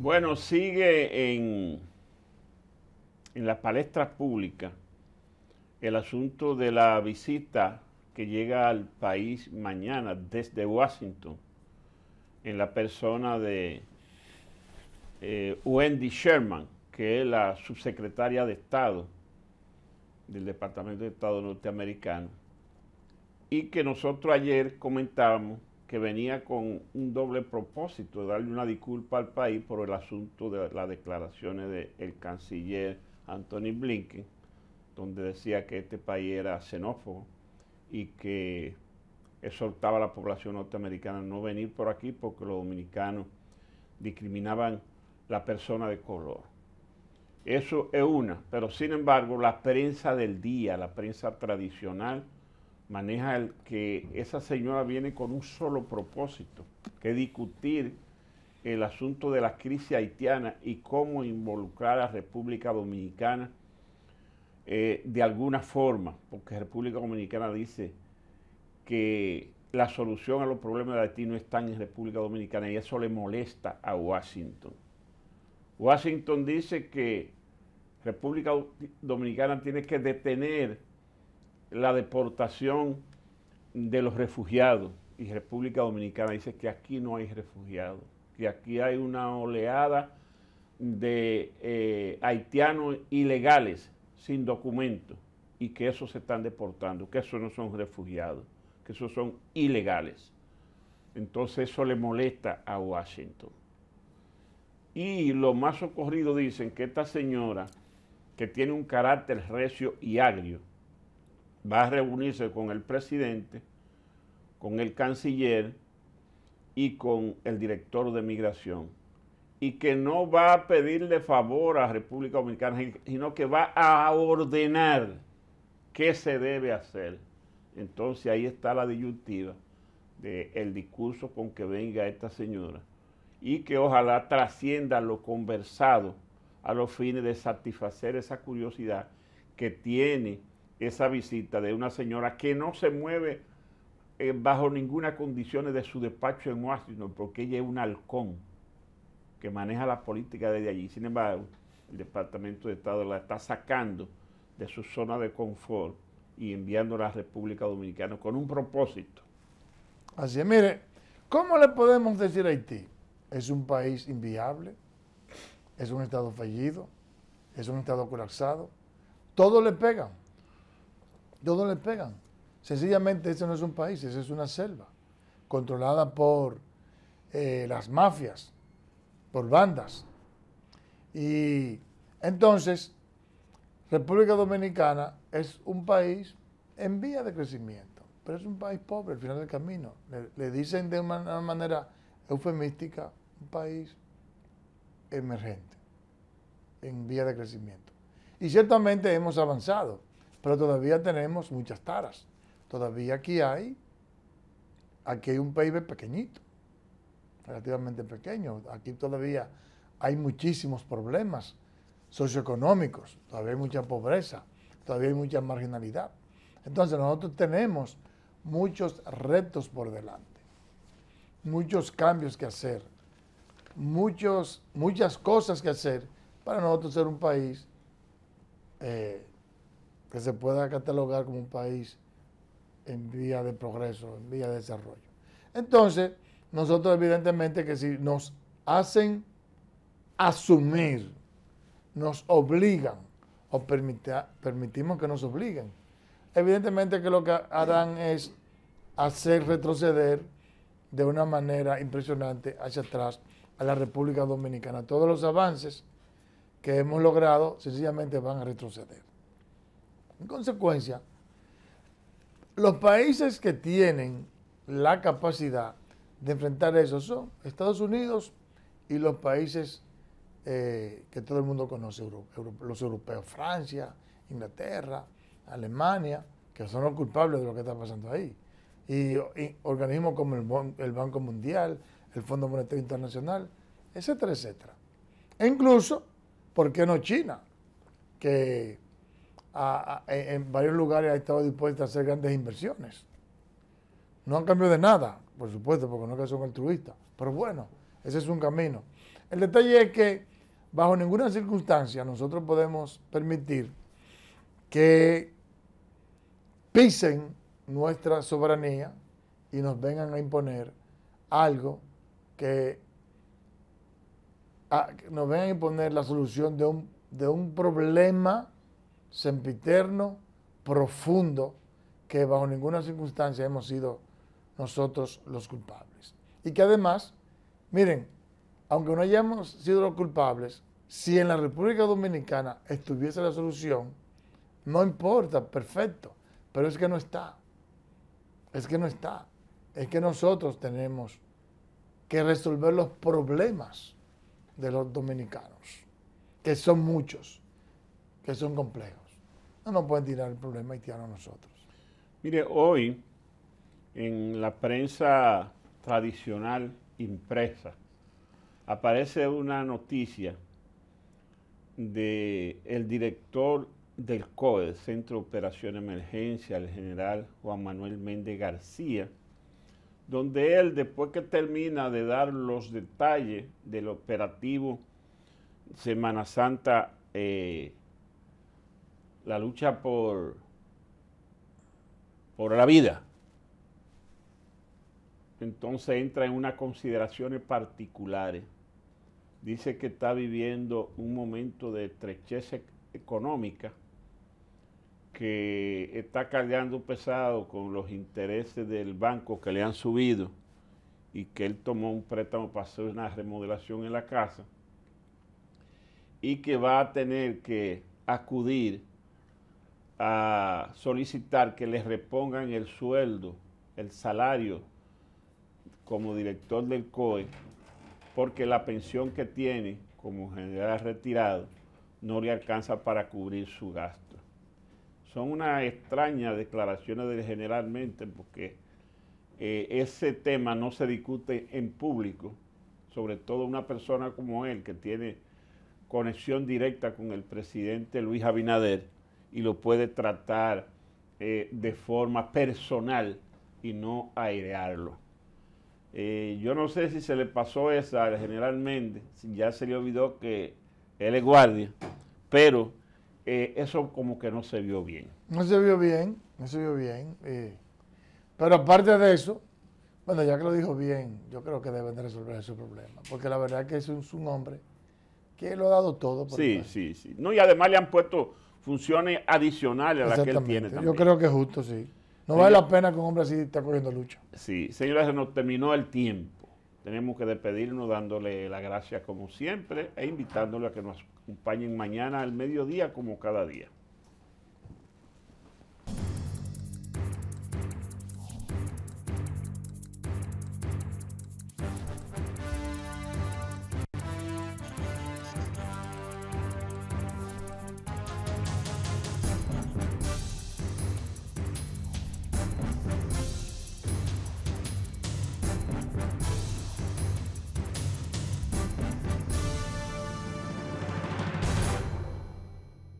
Bueno, sigue en, en las palestras públicas el asunto de la visita que llega al país mañana desde Washington en la persona de eh, Wendy Sherman, que es la subsecretaria de Estado del Departamento de Estado norteamericano, y que nosotros ayer comentábamos que venía con un doble propósito, darle una disculpa al país por el asunto de las declaraciones del canciller Anthony Blinken, donde decía que este país era xenófobo y que exhortaba a la población norteamericana a no venir por aquí porque los dominicanos discriminaban la persona de color. Eso es una, pero sin embargo la prensa del día, la prensa tradicional, maneja el que esa señora viene con un solo propósito, que discutir el asunto de la crisis haitiana y cómo involucrar a República Dominicana eh, de alguna forma, porque República Dominicana dice que la solución a los problemas de Haití no está en República Dominicana y eso le molesta a Washington. Washington dice que República Dominicana tiene que detener la deportación de los refugiados y República Dominicana dice que aquí no hay refugiados, que aquí hay una oleada de eh, haitianos ilegales sin documento, y que esos se están deportando, que esos no son refugiados, que esos son ilegales. Entonces eso le molesta a Washington. Y lo más ocurrido dicen que esta señora, que tiene un carácter recio y agrio, va a reunirse con el presidente, con el canciller y con el director de migración. Y que no va a pedirle favor a República Dominicana, sino que va a ordenar qué se debe hacer. Entonces ahí está la disyuntiva del discurso con que venga esta señora y que ojalá trascienda lo conversado a los fines de satisfacer esa curiosidad que tiene esa visita de una señora que no se mueve eh, bajo ninguna condición de su despacho en Washington, porque ella es un halcón que maneja la política desde allí. Sin embargo, el Departamento de Estado la está sacando de su zona de confort y enviándola a la República Dominicana con un propósito. Así es, mire, ¿cómo le podemos decir a Haití? Es un país inviable, es un Estado fallido, es un Estado colapsado, todo le pega ¿Dónde le pegan. Sencillamente ese no es un país, ese es una selva, controlada por eh, las mafias, por bandas. Y entonces, República Dominicana es un país en vía de crecimiento, pero es un país pobre al final del camino. Le, dicen de una manera eufemística, un país emergente, en vía de crecimiento. Y ciertamente hemos avanzado pero todavía tenemos muchas taras. Todavía aquí hay, aquí hay un PIB pequeñito, relativamente pequeño. Aquí todavía hay muchísimos problemas socioeconómicos, todavía hay mucha pobreza, todavía hay mucha marginalidad. Entonces nosotros tenemos muchos retos por delante, muchos cambios que hacer, muchos, muchas cosas que hacer para nosotros ser un país eh, que se pueda catalogar como un país en vía de progreso, en vía de desarrollo. Entonces, nosotros evidentemente que si nos hacen asumir, nos obligan o permitimos que nos obliguen, evidentemente que lo que harán es hacer retroceder de una manera impresionante hacia atrás a la República Dominicana. Todos los avances que hemos logrado sencillamente van a retroceder. En consecuencia, los países que tienen la capacidad de enfrentar eso son Estados Unidos y los países eh, que todo el mundo conoce, los europeos, Francia, Inglaterra, Alemania, que son los culpables de lo que está pasando ahí. Y, organismos como el, Banco Mundial, el Fondo Monetario Internacional, etcétera, etcétera. E incluso, ¿por qué no China? Que en varios lugares ha estado dispuesta a hacer grandes inversiones. No han cambiado de nada, por supuesto, porque no es que son altruistas. Pero bueno, ese es un camino. El detalle es que bajo ninguna circunstancia nosotros podemos permitir que pisen nuestra soberanía y nos vengan a imponer algo que, nos vengan a imponer la solución de un, de un problema sempiterno, profundo, que bajo ninguna circunstancia hemos sido nosotros los culpables. Y que además, miren, aunque no hayamos sido los culpables, si en la República Dominicana estuviese la solución, no importa, perfecto, pero es que no está. Es que no está. Es que nosotros tenemos que resolver los problemas de los dominicanos, que son muchos que son complejos. No nos pueden tirar el problema haitiano a nosotros. Mire, hoy en la prensa tradicional impresa aparece una noticia de director del COE, del Centro de Operación Emergencia, el general Juan Manuel Méndez García, donde él, después que termina de dar los detalles del operativo Semana Santa eh, la lucha por, por la vida, entonces entra en unas consideraciones particulares. Dice que está viviendo un momento de estrecheza e-, económica que está cargando pesado con los intereses del banco que le han subido y que él tomó un préstamo para hacer una remodelación en la casa y que va a tener que acudir a solicitar que les repongan el sueldo, el salario como director del COE, porque la pensión que tiene como general retirado no le alcanza para cubrir su gasto. Son unas extrañas declaraciones de generalmente porque eh, ese tema no se discute en público, sobre todo una persona como él que tiene conexión directa con el presidente Luis Abinader y lo puede tratar eh, de forma personal y no airearlo. Eh, yo no sé si se le pasó esa generalmente ya se le olvidó que él es guardia, pero eh, eso como que no se vio bien. No se vio bien, no se vio bien. pero aparte de eso, bueno, ya que lo dijo bien, yo creo que deben de resolver ese problema, porque la verdad es que es un, hombre que lo ha dado todo. sí, sí, sí. No, y además le han puesto funciones adicionales a las que él tiene también. Yo creo que es justo, sí. No vale la pena que un hombre así esté corriendo lucha. Sí, señores, se nos terminó el tiempo. Tenemos que despedirnos dándole la gracia como siempre e invitándole a que nos acompañen mañana al mediodía como cada día.